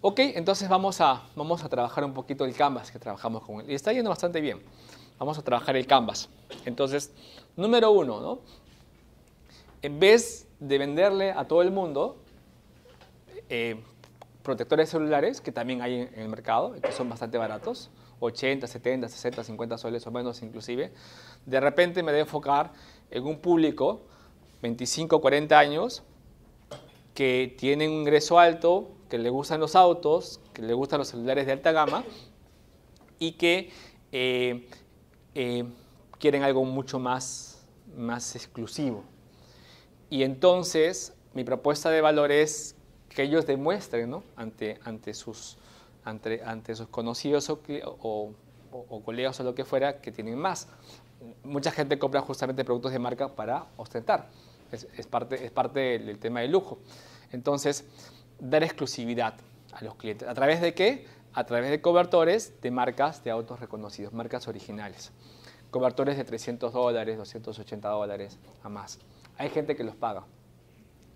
Ok, entonces vamos a, vamos a trabajar un poquito el canvas que trabajamos con él. Y está yendo bastante bien. Vamos a trabajar el canvas. Entonces, número uno, ¿no? En vez de venderle a todo el mundo eh, protectores celulares, que también hay en el mercado, que son bastante baratos, 80, 70, 60, 50 soles o menos inclusive, de repente me debo enfocar en un público 25, 40 años que tienen un ingreso alto, que le gustan los autos, que le gustan los celulares de alta gama y que eh, eh, quieren algo mucho más, más exclusivo. Y entonces mi propuesta de valor es que ellos demuestren ante, ante, sus, conocidos o, colegas o lo que fuera que tienen más. Mucha gente compra justamente productos de marca para ostentar es, parte, es parte del tema del lujo. Entonces, dar exclusividad a los clientes. ¿A través de qué? A través de cobertores de marcas de autos reconocidos, marcas originales. Cobertores de 300 dólares, 280 dólares a más. Hay gente que los paga,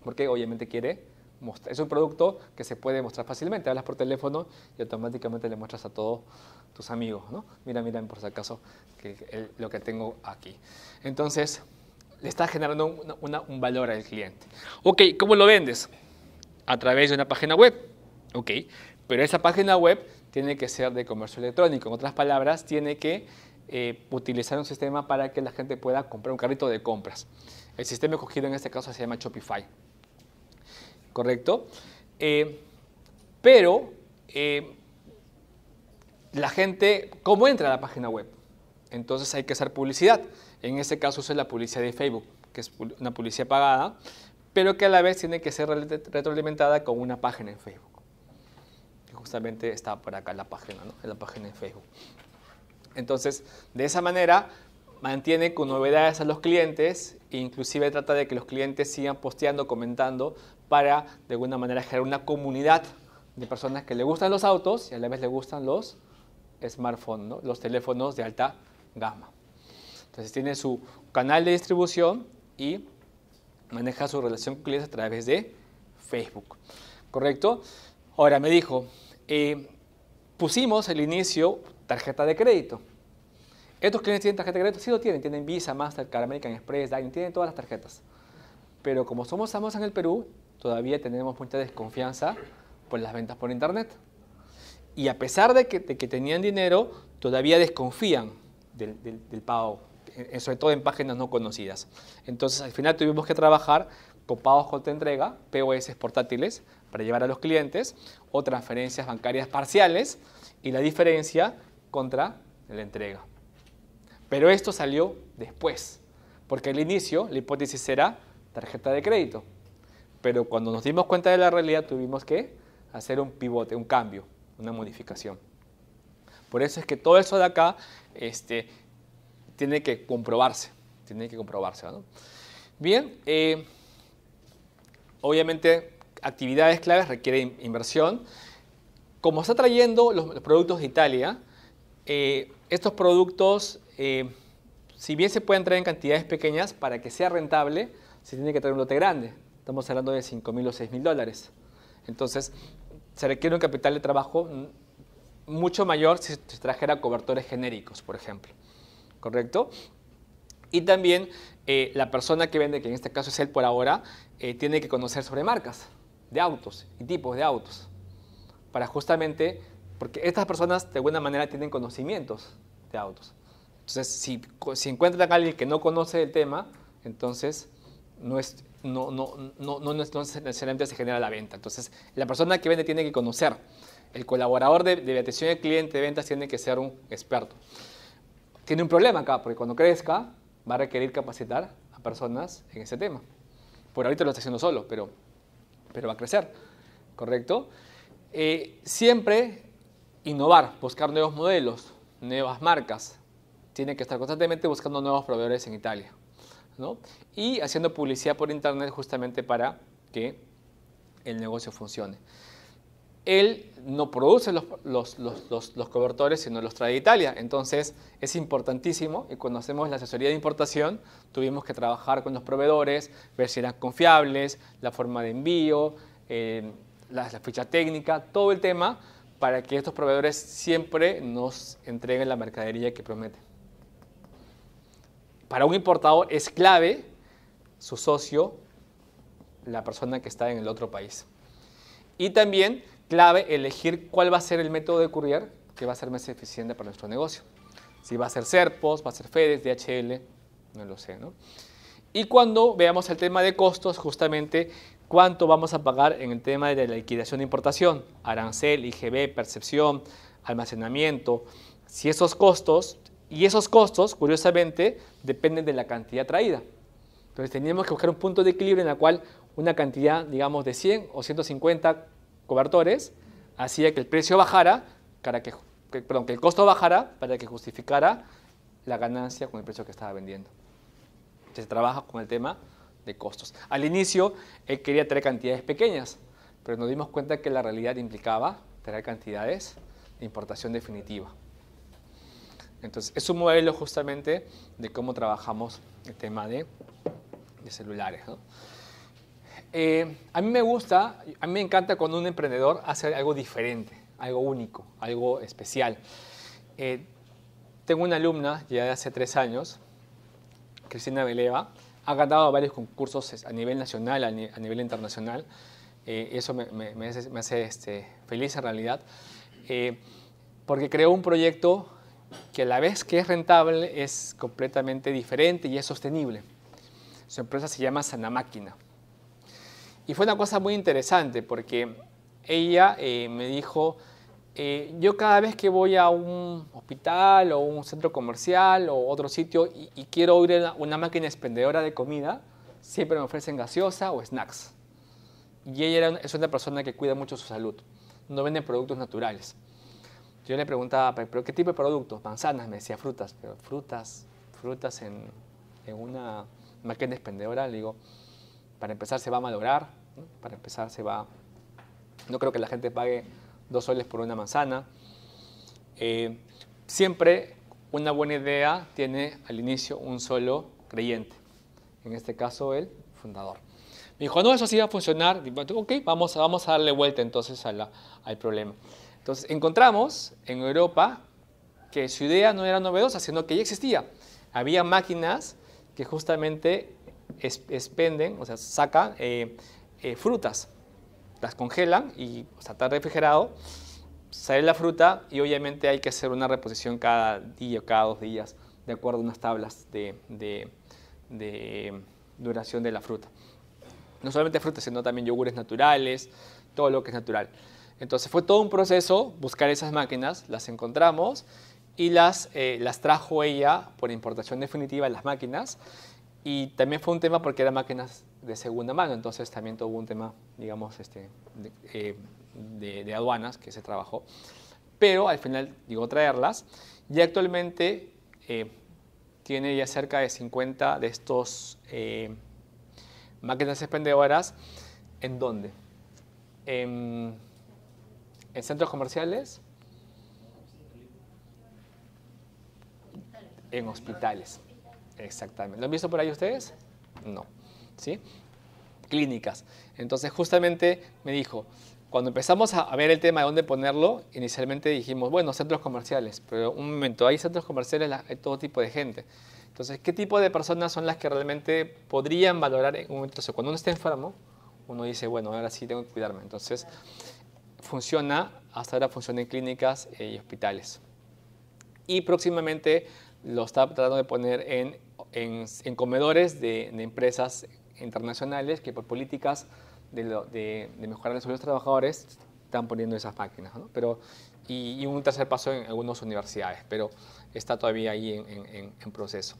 porque obviamente quiere mostrar. Es un producto que se puede mostrar fácilmente. Hablas por teléfono y automáticamente le muestras a todos tus amigos, ¿no? Mira, mira, por si acaso, que, lo que tengo aquí. Entonces, le estás generando un valor al cliente. Ok, ¿cómo lo vendes? A través de una página web. Ok, pero esa página web tiene que ser de comercio electrónico. En otras palabras, tiene que eh, utilizar un sistema para que la gente pueda comprar un carrito de compras. El sistema escogido en este caso se llama Shopify. ¿Correcto? Eh, pero eh, la gente, ¿cómo entra a la página web? Entonces hay que hacer publicidad. En ese caso es la publicidad de Facebook, que es una publicidad pagada, pero que a la vez tiene que ser retroalimentada con una página en Facebook. justamente está por acá la página, ¿no? la página en Facebook. Entonces, de esa manera mantiene con novedades a los clientes e inclusive trata de que los clientes sigan posteando, comentando para de alguna manera generar una comunidad de personas que le gustan los autos y a la vez le gustan los smartphones, los teléfonos de alta gama. Entonces tiene su canal de distribución y maneja su relación con clientes a través de Facebook. ¿Correcto? Ahora me dijo, eh, pusimos el inicio tarjeta de crédito. ¿Estos clientes tienen tarjeta de crédito? Sí lo tienen, tienen Visa, Mastercard, American Express, Dine, tienen todas las tarjetas. Pero como somos amos en el Perú, todavía tenemos mucha desconfianza por las ventas por internet. Y a pesar de que, tenían dinero, todavía desconfían del pago eh, sobre todo en páginas no conocidas. Entonces al final tuvimos que trabajar copados con entrega, POS portátiles para llevar a los clientes o transferencias bancarias parciales y la diferencia contra la entrega. Pero esto salió después, porque al inicio la hipótesis era tarjeta de crédito, pero cuando nos dimos cuenta de la realidad tuvimos que hacer un pivote, un cambio, una modificación. Por eso es que todo eso de acá este, tiene que comprobarse, tiene que comprobarse. ¿no? Bien, eh, obviamente actividades claves requieren inversión. Como está trayendo los, productos de Italia, eh, estos productos, eh, si bien se pueden traer en cantidades pequeñas, para que sea rentable, se tiene que traer un lote grande. Estamos hablando de 5.000 o 6.000 dólares. Entonces, se requiere un capital de trabajo mm, mucho mayor si se trajera cobertores genéricos, por ejemplo. ¿correcto? Y también eh, la persona que vende, que en este caso es él por ahora, eh, tiene que conocer sobre marcas de autos y tipos de autos, para justamente, porque estas personas de alguna manera tienen conocimientos de autos. Entonces, si, si encuentran a alguien que no conoce el tema, entonces no es, no, no, no, necesariamente se genera la venta. Entonces, la persona que vende tiene que conocer. El colaborador de, de atención al cliente de ventas tiene que ser un experto tiene un problema acá, porque cuando crezca va a requerir capacitar a personas en ese tema. Por ahorita lo está haciendo solo, pero, pero va a crecer, ¿correcto? Eh, siempre innovar, buscar nuevos modelos, nuevas marcas. Tiene que estar constantemente buscando nuevos proveedores en Italia. Y haciendo publicidad por Internet justamente para que el negocio funcione él no produce los, cobertores, sino los trae de Italia. Entonces es importantísimo y cuando hacemos la asesoría de importación tuvimos que trabajar con los proveedores, ver si eran confiables, la forma de envío, eh, la, ficha técnica, todo el tema para que estos proveedores siempre nos entreguen la mercadería que prometen. Para un importador es clave su socio, la persona que está en el otro país. Y también clave elegir cuál va a ser el método de courier que va a ser más eficiente para nuestro negocio. Si va a ser Serpos, va a ser FEDES, DHL, no lo sé, ¿no? Y cuando veamos el tema de costos, justamente cuánto vamos a pagar en el tema de la liquidación de importación, arancel, IGB, percepción, almacenamiento, si esos costos, y esos costos, curiosamente, dependen de la cantidad traída. Entonces teníamos que buscar un punto de equilibrio en el cual una cantidad, digamos, de 100 o 150 cobertores hacía que el precio bajara, para que, perdón, que el costo bajara para que justificara la ganancia con el precio que estaba vendiendo. Entonces, se trabaja con el tema de costos. Al inicio él quería tener cantidades pequeñas, pero nos dimos cuenta que la realidad implicaba tener cantidades de importación definitiva. Entonces, es un modelo justamente de cómo trabajamos el tema de, de celulares. ¿no? Eh, a mí me gusta, a mí me encanta cuando un emprendedor hace algo diferente, algo único, algo especial. Eh, tengo una alumna ya de hace tres años, Cristina Veleva, ha ganado varios concursos a nivel nacional, a, nivel internacional. Eh, eso me, hace, este, feliz en realidad, porque creó un proyecto que a la vez que es rentable es completamente diferente y es sostenible. Su empresa se llama Sana Máquina. Y fue una cosa muy interesante porque ella eh, me dijo, eh, yo cada vez que voy a un hospital o un centro comercial o otro sitio y, quiero ir a una máquina expendedora de comida, siempre me ofrecen gaseosa o snacks. Y ella es una persona que cuida mucho su salud, no vende productos naturales. Yo le preguntaba, ¿pero qué tipo de productos? Manzanas, me decía, frutas, pero frutas, frutas en, en una máquina expendedora, le digo, para empezar se va a malograr, para empezar se va... No creo que la gente pague dos soles por una manzana. Eh, siempre una buena idea tiene al inicio un solo creyente, en este caso el fundador. Me dijo, no, eso sí va a funcionar. Dijo, ok, vamos, a darle vuelta entonces al problema. Entonces encontramos en Europa que su idea no era novedosa, sino que ya existía. Había máquinas que justamente expenden, o sea, sacan eh, eh, frutas, las congelan y o sea, está refrigerado, sale la fruta y obviamente hay que hacer una reposición cada día o cada dos días, de acuerdo a unas tablas de, de, duración de la fruta. No solamente frutas, sino también yogures naturales, todo lo que es natural. Entonces fue todo un proceso buscar esas máquinas, las encontramos y las, eh, las trajo ella por importación definitiva las máquinas y también fue un tema porque eran máquinas de segunda mano, entonces también tuvo un tema, digamos, este, eh, de, aduanas que se trabajó. Pero al final llegó a traerlas y actualmente eh, tiene ya cerca de 50 de estos eh, máquinas expendedoras. ¿En dónde? en centros comerciales, en hospitales. Exactamente. ¿Lo han visto por ahí ustedes? No. ¿Sí? Clínicas. Entonces, justamente me dijo, cuando empezamos a ver el tema de dónde ponerlo, inicialmente dijimos, bueno, centros comerciales, pero un momento, hay centros comerciales, hay todo tipo de gente. Entonces, ¿qué tipo de personas son las que realmente podrían valorar en un momento? cuando uno está enfermo, uno dice, bueno, ahora sí tengo que cuidarme. Entonces, funciona, hasta ahora funciona en clínicas eh, y hospitales. Y próximamente lo está tratando de poner en en, comedores de, empresas internacionales que por políticas de, mejorar de, de mejorar los de los trabajadores están poniendo esas máquinas. Pero, y, un tercer paso en algunas universidades, pero está todavía ahí en, en proceso.